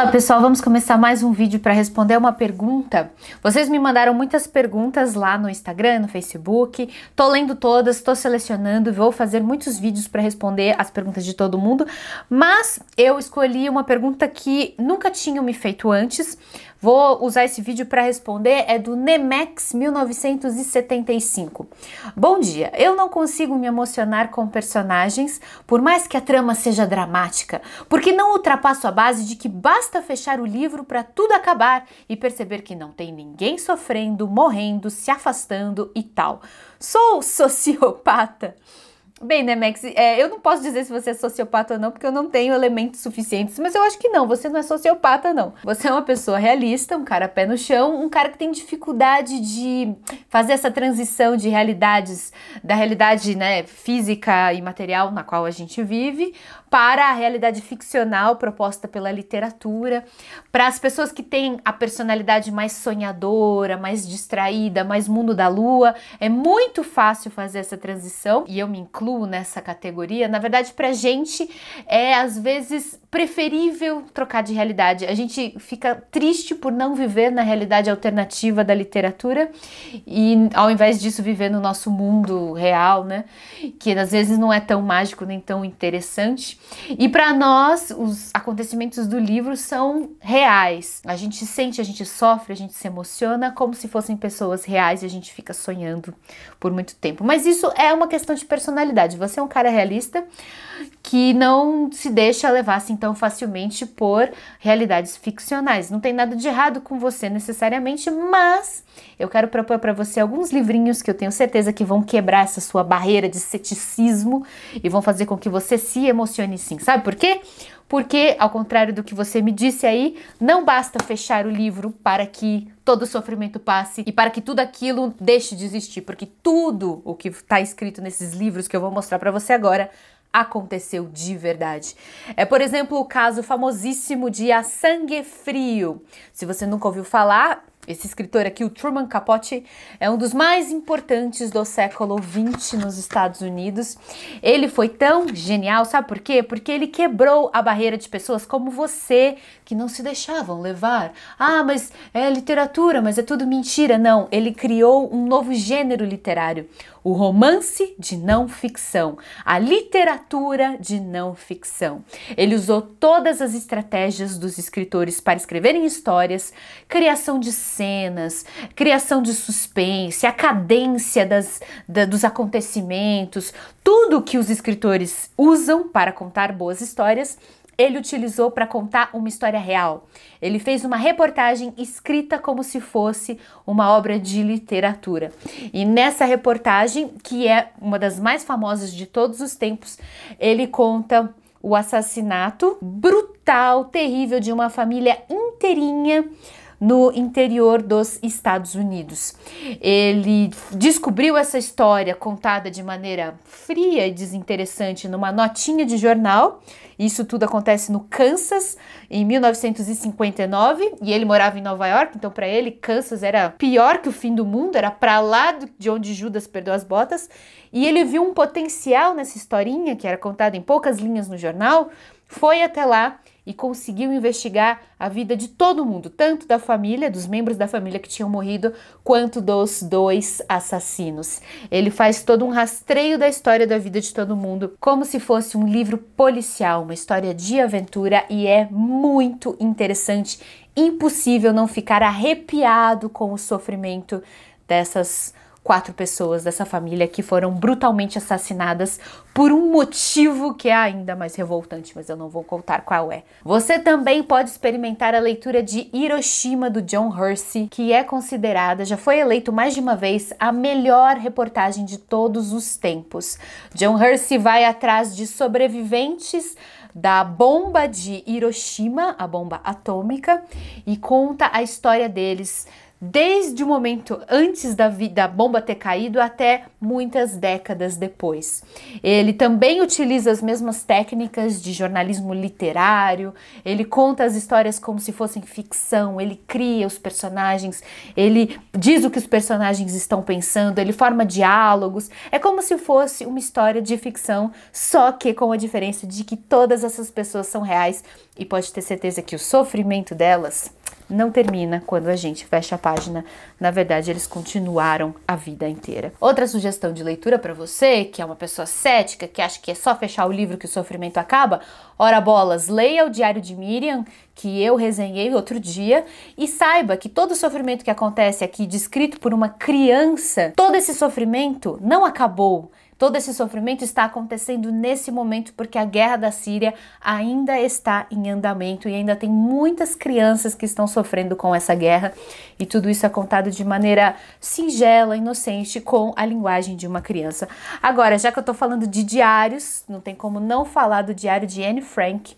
Olá pessoal, vamos começar mais um vídeo para responder uma pergunta. Vocês me mandaram muitas perguntas lá no Instagram, no Facebook. Tô lendo todas, estou selecionando, vou fazer muitos vídeos para responder as perguntas de todo mundo, mas eu escolhi uma pergunta que nunca tinham me feito antes, Vou usar esse vídeo para responder, é do Nemex 1975. Bom dia, eu não consigo me emocionar com personagens, por mais que a trama seja dramática, porque não ultrapasso a base de que basta fechar o livro para tudo acabar e perceber que não tem ninguém sofrendo, morrendo, se afastando e tal. Sou sociopata. Bem, né, Max? É, eu não posso dizer se você é sociopata ou não, porque eu não tenho elementos suficientes, mas eu acho que não, você não é sociopata, não. Você é uma pessoa realista, um cara pé no chão, um cara que tem dificuldade de fazer essa transição de realidades, da realidade né, física e material na qual a gente vive, para a realidade ficcional proposta pela literatura, para as pessoas que têm a personalidade mais sonhadora, mais distraída, mais mundo da lua, é muito fácil fazer essa transição e eu me incluo nessa categoria. Na verdade, para gente é às vezes preferível trocar de realidade. A gente fica triste por não viver na realidade alternativa da literatura e ao invés disso viver no nosso mundo real, né? Que às vezes não é tão mágico nem tão interessante. E para nós, os acontecimentos do livro são reais. A gente sente, a gente sofre, a gente se emociona como se fossem pessoas reais e a gente fica sonhando por muito tempo. Mas isso é uma questão de personalidade. Você é um cara realista que não se deixa levar assim tão facilmente por realidades ficcionais. Não tem nada de errado com você necessariamente, mas eu quero propor para você alguns livrinhos que eu tenho certeza que vão quebrar essa sua barreira de ceticismo e vão fazer com que você se emocione sim. Sabe por quê? Porque, ao contrário do que você me disse aí, não basta fechar o livro para que todo o sofrimento passe e para que tudo aquilo deixe de existir, porque tudo o que está escrito nesses livros que eu vou mostrar para você agora aconteceu de verdade. É, por exemplo, o caso famosíssimo de A Sangue Frio. Se você nunca ouviu falar, esse escritor aqui, o Truman Capote, é um dos mais importantes do século XX nos Estados Unidos. Ele foi tão genial, sabe por quê? Porque ele quebrou a barreira de pessoas como você que não se deixavam levar. Ah, mas é literatura, mas é tudo mentira. Não, ele criou um novo gênero literário, o romance de não ficção, a literatura de não ficção. Ele usou todas as estratégias dos escritores para escreverem histórias, criação de cenas, criação de suspense, a cadência das, da, dos acontecimentos, tudo que os escritores usam para contar boas histórias, ele utilizou para contar uma história real. Ele fez uma reportagem escrita como se fosse uma obra de literatura. E nessa reportagem, que é uma das mais famosas de todos os tempos, ele conta o assassinato brutal, terrível de uma família inteirinha no interior dos Estados Unidos. Ele descobriu essa história contada de maneira fria e desinteressante numa notinha de jornal. Isso tudo acontece no Kansas em 1959 e ele morava em Nova York, então para ele Kansas era pior que o fim do mundo, era para lá de onde Judas perdeu as botas. E ele viu um potencial nessa historinha que era contada em poucas linhas no jornal, foi até lá e conseguiu investigar a vida de todo mundo, tanto da família, dos membros da família que tinham morrido, quanto dos dois assassinos. Ele faz todo um rastreio da história da vida de todo mundo, como se fosse um livro policial, uma história de aventura e é muito interessante. Impossível não ficar arrepiado com o sofrimento dessas quatro pessoas dessa família que foram brutalmente assassinadas por um motivo que é ainda mais revoltante, mas eu não vou contar qual é. Você também pode experimentar a leitura de Hiroshima do John Hersey, que é considerada, já foi eleito mais de uma vez, a melhor reportagem de todos os tempos. John Hersey vai atrás de sobreviventes da bomba de Hiroshima, a bomba atômica, e conta a história deles desde o momento antes da, da, bomba ter caído até muitas décadas depois. Ele também utiliza as mesmas técnicas de jornalismo literário, ele conta as histórias como se fossem ficção, ele cria os personagens, ele diz o que os personagens estão pensando, ele forma diálogos. É como se fosse uma história de ficção, só que com a diferença de que todas essas pessoas são reais e pode ter certeza que o sofrimento delas não termina quando a gente fecha a página. Na verdade, eles continuaram a vida inteira. Outra sugestão de leitura para você, que é uma pessoa cética, que acha que é só fechar o livro que o sofrimento acaba, ora bolas, leia o Diário de Miriam, que eu resenhei outro dia, e saiba que todo o sofrimento que acontece aqui descrito por uma criança, todo esse sofrimento não acabou Todo esse sofrimento está acontecendo nesse momento porque a guerra da Síria ainda está em andamento e ainda tem muitas crianças que estão sofrendo com essa guerra. E tudo isso é contado de maneira singela, inocente, com a linguagem de uma criança. Agora, já que eu tô falando de diários, não tem como não falar do diário de Anne Frank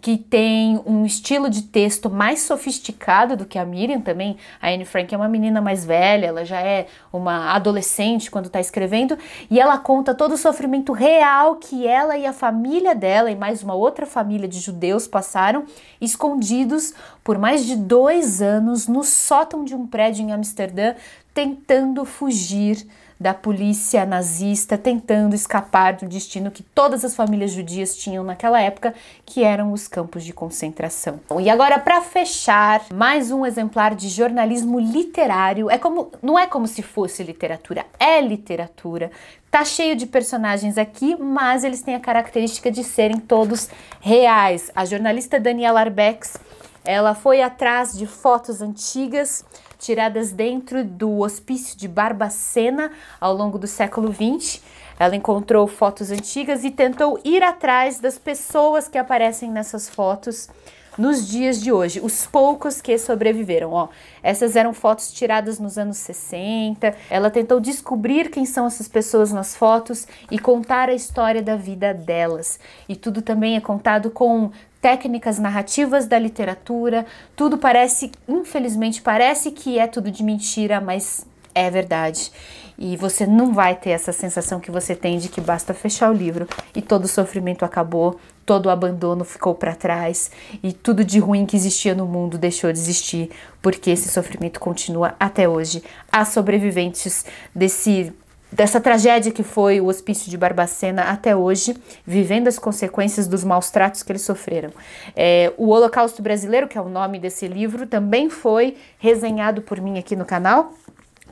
que tem um estilo de texto mais sofisticado do que a Miriam também. A Anne Frank é uma menina mais velha, ela já é uma adolescente quando está escrevendo, e ela conta todo o sofrimento real que ela e a família dela e mais uma outra família de judeus passaram, escondidos por mais de dois anos no sótão de um prédio em Amsterdã, tentando fugir da polícia nazista tentando escapar do destino que todas as famílias judias tinham naquela época, que eram os campos de concentração. E agora para fechar, mais um exemplar de jornalismo literário. É como não é como se fosse literatura, é literatura. Tá cheio de personagens aqui, mas eles têm a característica de serem todos reais. A jornalista Daniela Arbex, ela foi atrás de fotos antigas tiradas dentro do hospício de Barbacena ao longo do século XX. Ela encontrou fotos antigas e tentou ir atrás das pessoas que aparecem nessas fotos nos dias de hoje, os poucos que sobreviveram. Ó, essas eram fotos tiradas nos anos 60. Ela tentou descobrir quem são essas pessoas nas fotos e contar a história da vida delas. E tudo também é contado com técnicas narrativas da literatura, tudo parece, infelizmente, parece que é tudo de mentira, mas é verdade. E você não vai ter essa sensação que você tem de que basta fechar o livro e todo o sofrimento acabou, todo o abandono ficou para trás e tudo de ruim que existia no mundo deixou de existir, porque esse sofrimento continua até hoje. Há sobreviventes desse dessa tragédia que foi o hospício de Barbacena até hoje, vivendo as consequências dos maus tratos que eles sofreram. É, o Holocausto Brasileiro, que é o nome desse livro, também foi resenhado por mim aqui no canal.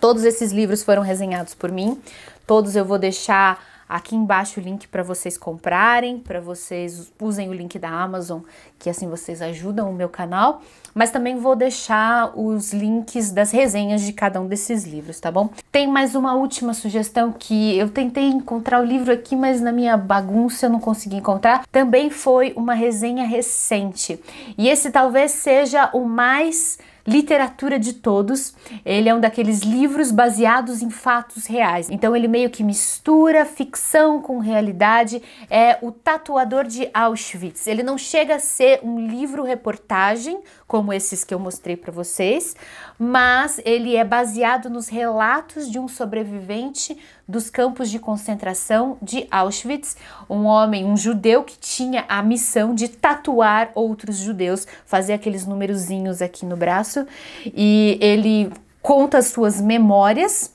Todos esses livros foram resenhados por mim. Todos eu vou deixar Aqui embaixo o link para vocês comprarem, para vocês usem o link da Amazon, que assim vocês ajudam o meu canal. Mas também vou deixar os links das resenhas de cada um desses livros, tá bom? Tem mais uma última sugestão que eu tentei encontrar o livro aqui, mas na minha bagunça eu não consegui encontrar. Também foi uma resenha recente. E esse talvez seja o mais Literatura de Todos. Ele é um daqueles livros baseados em fatos reais. Então ele meio que mistura ficção com realidade. É o tatuador de Auschwitz. Ele não chega a ser um livro reportagem como esses que eu mostrei para vocês, mas ele é baseado nos relatos de um sobrevivente dos campos de concentração de Auschwitz, um homem, um judeu que tinha a missão de tatuar outros judeus, fazer aqueles numerozinhos aqui no braço, e ele conta suas memórias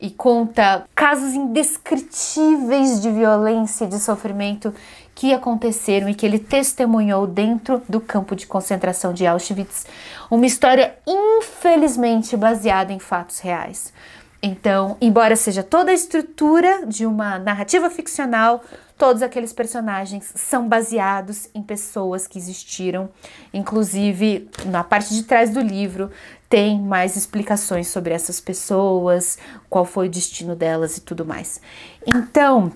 e conta casos indescritíveis de violência e de sofrimento que aconteceram e que ele testemunhou dentro do campo de concentração de Auschwitz. Uma história infelizmente baseada em fatos reais. Então, embora seja toda a estrutura de uma narrativa ficcional, todos aqueles personagens são baseados em pessoas que existiram. Inclusive, na parte de trás do livro, tem mais explicações sobre essas pessoas, qual foi o destino delas e tudo mais. Então,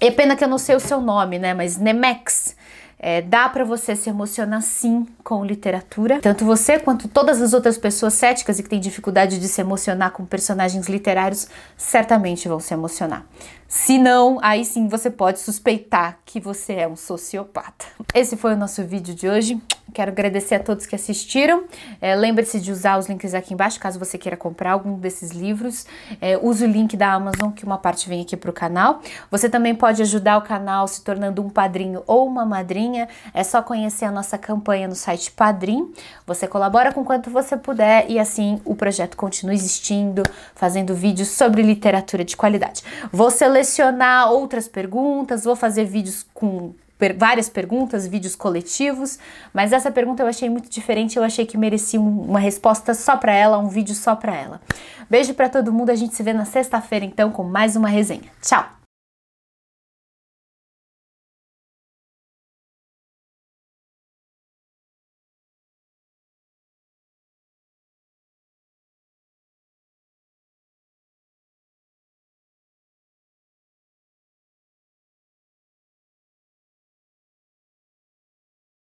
é pena que eu não sei o seu nome, né? Mas Nemex é, dá para você se emocionar sim com literatura. Tanto você quanto todas as outras pessoas céticas e que têm dificuldade de se emocionar com personagens literários certamente vão se emocionar. Se não, aí sim você pode suspeitar que você é um sociopata. Esse foi o nosso vídeo de hoje. Quero agradecer a todos que assistiram. É, Lembre-se de usar os links aqui embaixo, caso você queira comprar algum desses livros. É, use o link da Amazon, que uma parte vem aqui para o canal. Você também pode ajudar o canal se tornando um padrinho ou uma madrinha. É só conhecer a nossa campanha no site Padrim. Você colabora com quanto você puder e assim o projeto continua existindo, fazendo vídeos sobre literatura de qualidade. Vou selecionar outras perguntas, vou fazer vídeos com per várias perguntas, vídeos coletivos, mas essa pergunta eu achei muito diferente, eu achei que merecia um, uma resposta só para ela, um vídeo só para ela. Beijo para todo mundo, a gente se vê na sexta-feira então com mais uma resenha. Tchau.